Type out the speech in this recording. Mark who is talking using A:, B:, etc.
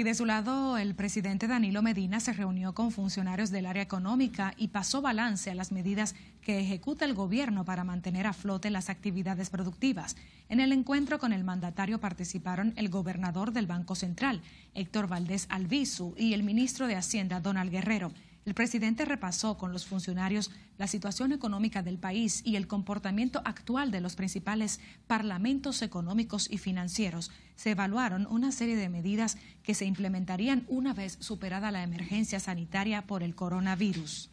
A: Y de su lado, el presidente Danilo Medina se reunió con funcionarios del área económica y pasó balance a las medidas que ejecuta el gobierno para mantener a flote las actividades productivas. En el encuentro con el mandatario participaron el gobernador del Banco Central, Héctor Valdés Albizu, y el ministro de Hacienda, Donald Guerrero. El presidente repasó con los funcionarios la situación económica del país y el comportamiento actual de los principales parlamentos económicos y financieros. Se evaluaron una serie de medidas que se implementarían una vez superada la emergencia sanitaria por el coronavirus.